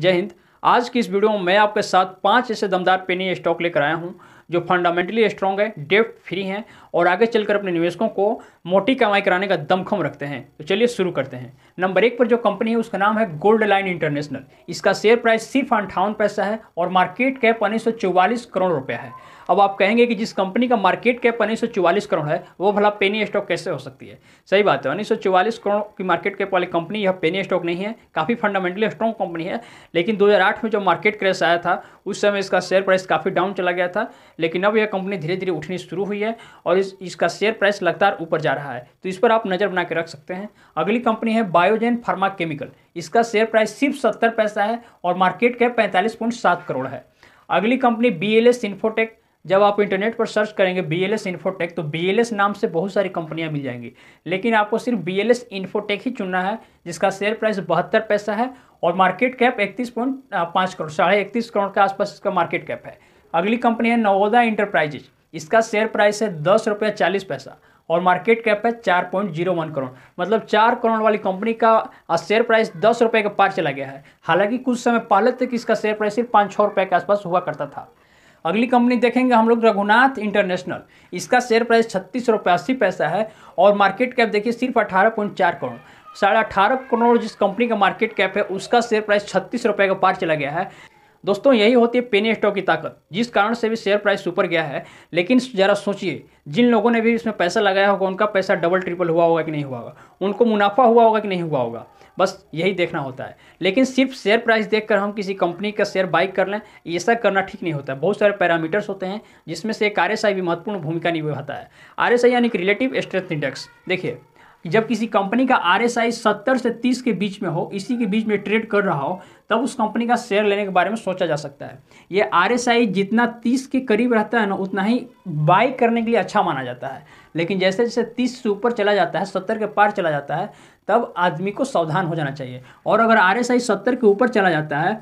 जय हिंद आज की इस वीडियो में मैं आपके साथ पांच ऐसे दमदार पेनी स्टॉक लेकर आया हूं जो फंडामेंटली स्ट्रांग है डेप्ट फ्री हैं और आगे चलकर अपने निवेशकों को मोटी कमाई कराने का दमखम रखते हैं तो चलिए शुरू करते हैं नंबर एक पर जो कंपनी है उसका नाम है गोल्ड लाइन इंटरनेशनल इसका शेयर प्राइस सिर्फ अंठावन पैसा है और मार्केट कैप उन्नीस करोड़ रुपया है अब आप कहेंगे कि जिस कंपनी का मार्केट कैप उन्नीस करोड़ है वो भला पेनी स्टॉक कैसे हो सकती है सही बात है उन्नीस करोड़ की मार्केट कैप वाली कंपनी यह पेनी स्टॉक नहीं है काफ़ी फंडामेंटली स्ट्रॉन्ग कंपनी है लेकिन 2008 में जो मार्केट क्रैश आया था उस समय इसका शेयर प्राइस काफ़ी डाउन चला गया था लेकिन अब यह कंपनी धीरे धीरे उठनी शुरू हुई है और इस इसका शेयर प्राइस लगातार ऊपर जा रहा है तो इस पर आप नज़र बना के रख सकते हैं अगली कंपनी है बायोजेन फार्मा केमिकल इसका शेयर प्राइस सिर्फ सत्तर पैसा है और मार्केट कैप पैंतालीस करोड़ है अगली company B L S Infotech जब आप इंटरनेट पर सर्च करेंगे बी एल एस इन्फोटेक तो बी एल एस नाम से बहुत सारी कंपनियां मिल जाएंगी लेकिन आपको सिर्फ बी एल एस इन्फोटेक ही चुनना है जिसका शेयर प्राइस बहत्तर पैसा है और मार्केट कैप इकतीस पॉइंट पाँच करोड़ साढ़े इकतीस करोड़ के आसपास इसका मार्केट कैप है अगली कंपनी है नवोदय इंटरप्राइजेज इसका शेयर प्राइस है दस रुपये चालीस पैसा और मार्केट कैप है चार पॉइंट जीरो वन करोड़ मतलब चार करोड़ वाली कंपनी का शेयर प्राइस दस रुपये के पार चला गया है हालांकि कुछ समय पहले तक इसका शेयर प्राइस सिर्फ पाँच छः रुपये के आसपास हुआ करता था अगली कंपनी देखेंगे हम लोग रघुनाथ इंटरनेशनल इसका शेयर प्राइस छत्तीस सौ रुपयासी पैसा है और मार्केट कैप देखिए सिर्फ अठारह पॉइंट चार करोड़ साढ़े अठारह करोड़ जिस कंपनी का मार्केट कैप है उसका शेयर प्राइस छत्तीस रुपये का पार चला गया है दोस्तों यही होती है पेनी स्टॉक की ताकत जिस कारण से भी शेयर प्राइस ऊपर गया है लेकिन ज़रा सोचिए जिन लोगों ने भी इसमें पैसा लगाया होगा उनका पैसा डबल ट्रिपल हुआ होगा कि नहीं हुआ होगा उनको मुनाफा हुआ होगा कि नहीं हुआ होगा बस यही देखना होता है लेकिन सिर्फ शेयर प्राइस देखकर हम किसी कंपनी का शेयर बाइक कर लें ऐसा करना ठीक नहीं होता है बहुत सारे पैरामीटर्स होते हैं जिसमें से एक आर भी महत्वपूर्ण भूमिका निभाता है आर यानी कि रिलेटिव स्ट्रेंथ इंडेक्स देखिए जब किसी कंपनी का आर एस आई सत्तर से तीस के बीच में हो इसी के बीच में ट्रेड कर रहा हो तब उस कंपनी का शेयर लेने के बारे में सोचा जा सकता है ये आर एस आई जितना तीस के करीब रहता है ना उतना ही बाई करने के लिए अच्छा माना जाता है लेकिन जैसे जैसे तीस से ऊपर चला जाता है सत्तर के पार चला जाता है तब आदमी को सावधान हो जाना चाहिए और अगर आर एस आई सत्तर के ऊपर चला जाता है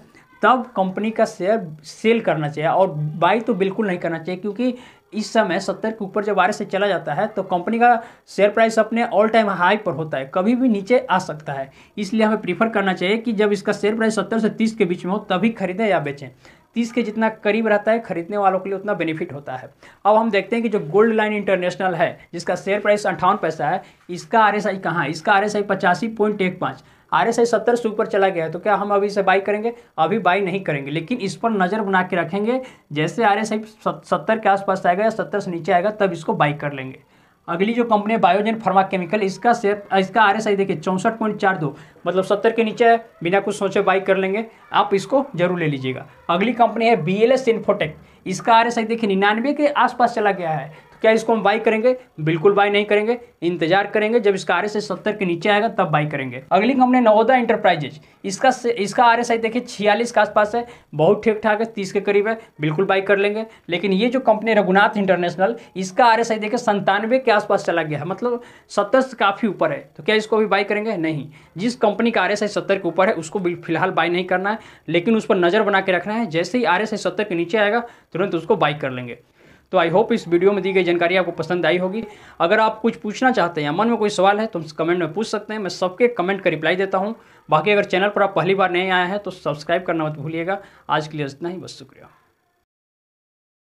तब कंपनी का शेयर सेल करना चाहिए और बाई तो बिल्कुल नहीं करना चाहिए क्योंकि इस समय सत्तर के ऊपर जब आर से चला जाता है तो कंपनी का शेयर प्राइस अपने ऑल टाइम हाई पर होता है कभी भी नीचे आ सकता है इसलिए हमें प्रीफर करना चाहिए कि जब इसका शेयर प्राइस सत्तर से तीस के बीच में हो तभी खरीदें या बेचें तीस के जितना करीब रहता है खरीदने वालों के लिए उतना बेनिफिट होता है अब हम देखते हैं कि जो गोल्ड लाइन इंटरनेशनल है जिसका शेयर प्राइस अंठावन पैसा है इसका आर एस आई कहाँ है इसका आर एस आई पचासी पॉइंट एक पाँच आर एस आई सत्तर से ऊपर चला गया है तो क्या हम अभी से बाई करेंगे अभी बाई नहीं करेंगे लेकिन इस पर नज़र बना के रखेंगे जैसे आर एस आई सत्तर के आसपास आएगा या सत्तर से नीचे आएगा तब इसको बाई कर लेंगे अगली जो कंपनी है बायोजन फार्मा केमिकल इसका शेयर इसका आर एस आई देखिए चौंसठ पॉइंट चार दो मतलब सत्तर के नीचे है बिना कुछ सोचे बाई कर लेंगे आप इसको जरूर ले लीजिएगा अगली कंपनी है बी एल एस इन्फोटेक इसका आर एस आई देखिए निन्यानवे के आसपास चला गया है क्या इसको हम बाई करेंगे बिल्कुल बाई नहीं करेंगे इंतजार करेंगे जब इसका आर एस सत्तर के नीचे आएगा तब बाई करेंगे अगली कंपनी नवोदय इंटरप्राइजेज इसका इसका आर एस आई देखिए छियालीस के आसपास है बहुत ठीक ठाक है तीस के करीब है बिल्कुल बाई कर लेंगे लेकिन ये जो कंपनी रघुनाथ इंटरनेशनल इसका आर एस आई देखिए संतानवे के आसपास चला गया है मतलब सत्तर से काफ़ी ऊपर है तो क्या इसको भी बाई करेंगे नहीं जिस कंपनी का आर एस आई सत्तर के ऊपर है उसको फिलहाल बाई नहीं करना है लेकिन उस पर नज़र बना के रखना है जैसे ही आर एस आई सत्तर के नीचे आएगा तुरंत उसको बाई कर लेंगे तो आई होप इस वीडियो में दी गई जानकारी आपको पसंद आई होगी अगर आप कुछ पूछना चाहते हैं या मन में कोई सवाल है तो कमेंट में पूछ सकते हैं मैं सबके कमेंट का रिप्लाई देता हूँ बाकी अगर चैनल पर आप पहली बार नहीं आए हैं तो सब्सक्राइब करना मत भूलिएगा आज के लिए इतना ही बस शुक्रिया